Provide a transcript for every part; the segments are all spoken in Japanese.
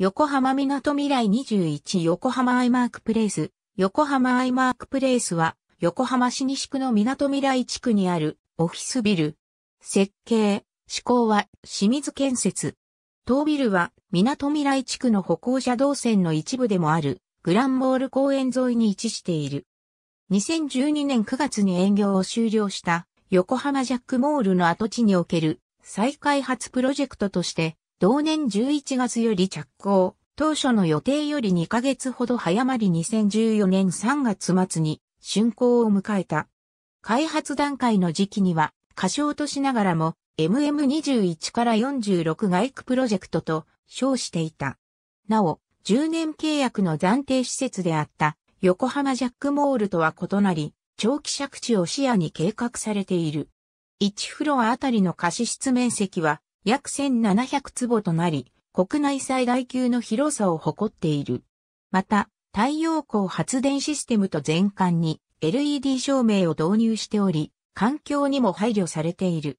横浜みなとみらい21横浜アイマークプレイス。横浜アイマークプレイスは、横浜市西区のみなとみらい地区にあるオフィスビル。設計、施工は清水建設。当ビルは、みなとみらい地区の歩行者動線の一部でもある、グランモール公園沿いに位置している。2012年9月に営業を終了した横浜ジャックモールの跡地における再開発プロジェクトとして同年11月より着工、当初の予定より2ヶ月ほど早まり2014年3月末に竣工を迎えた。開発段階の時期には、過小としながらも MM21 から46外区プロジェクトと称していた。なお、10年契約の暫定施設であった横浜ジャックモールとは異なり、長期借地を視野に計画されている。1フロアあたりの貸し室面積は約1700坪となり、国内最大級の広さを誇っている。また、太陽光発電システムと全館に LED 照明を導入しており、環境にも配慮されている。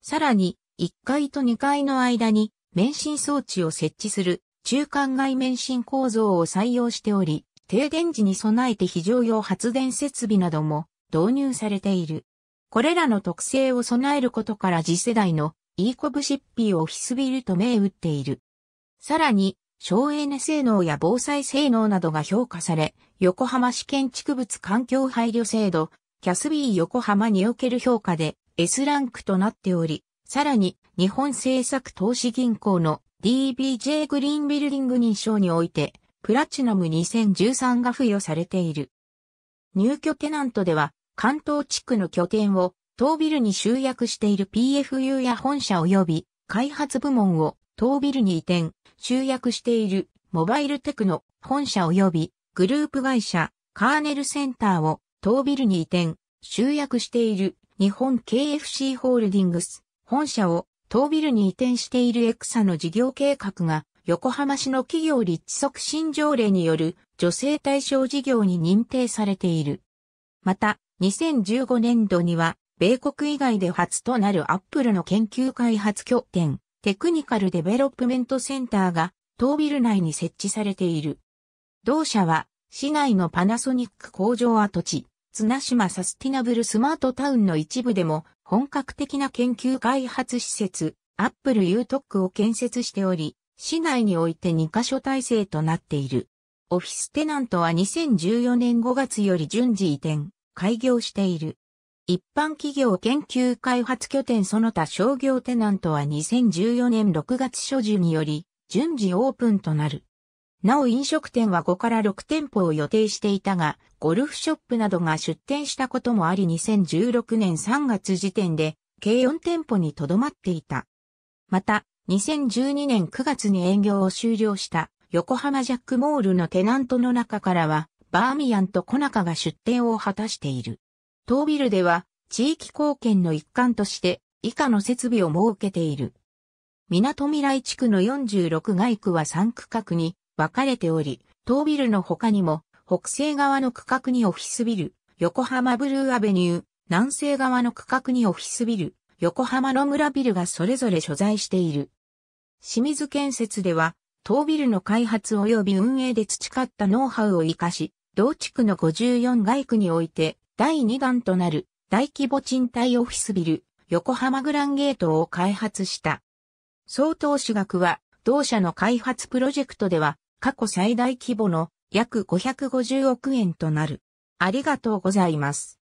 さらに、1階と2階の間に免震装置を設置する中間外免震構造を採用しており、停電時に備えて非常用発電設備なども導入されている。これらの特性を備えることから次世代のイーコブシッピーオフィスビルと銘打っている。さらに、省エネ性能や防災性能などが評価され、横浜市建築物環境配慮制度、キャスビー横浜における評価で S ランクとなっており、さらに日本政策投資銀行の DBJ グリーンビルディング認証において、プラチナム2013が付与されている。入居テナントでは、関東地区の拠点を当ビルに集約している PFU や本社及び開発部門を当ビルに移転、集約しているモバイルテクノ本社及びグループ会社カーネルセンターを当ビルに移転、集約している日本 KFC ホールディングス本社を当ビルに移転しているエクサの事業計画が横浜市の企業立地促進条例による女性対象事業に認定されている。また、2015年度には米国以外で初となるアップルの研究開発拠点、テクニカルデベロップメントセンターが、当ビル内に設置されている。同社は、市内のパナソニック工場跡地、綱島サスティナブルスマートタウンの一部でも、本格的な研究開発施設、アップル UTOC を建設しており、市内において2カ所体制となっている。オフィステナントは2014年5月より順次移転、開業している。一般企業研究開発拠点その他商業テナントは2014年6月初旬により、順次オープンとなる。なお飲食店は5から6店舗を予定していたが、ゴルフショップなどが出店したこともあり2016年3月時点で、計4店舗にとどまっていた。また、2012年9月に営業を終了した横浜ジャックモールのテナントの中からは、バーミヤンとコナカが出店を果たしている。当ビルでは地域貢献の一環として以下の設備を設けている。港未来地区の46街区は3区画に分かれており、当ビルの他にも北西側の区画にオフィスビル、横浜ブルーアベニュー、南西側の区画にオフィスビル、横浜野村ビルがそれぞれ所在している。清水建設では、当ビルの開発及び運営で培ったノウハウを活かし、同地区の54街区において、第2弾となる大規模賃貸オフィスビル、横浜グランゲートを開発した。総投資額は、同社の開発プロジェクトでは、過去最大規模の約550億円となる。ありがとうございます。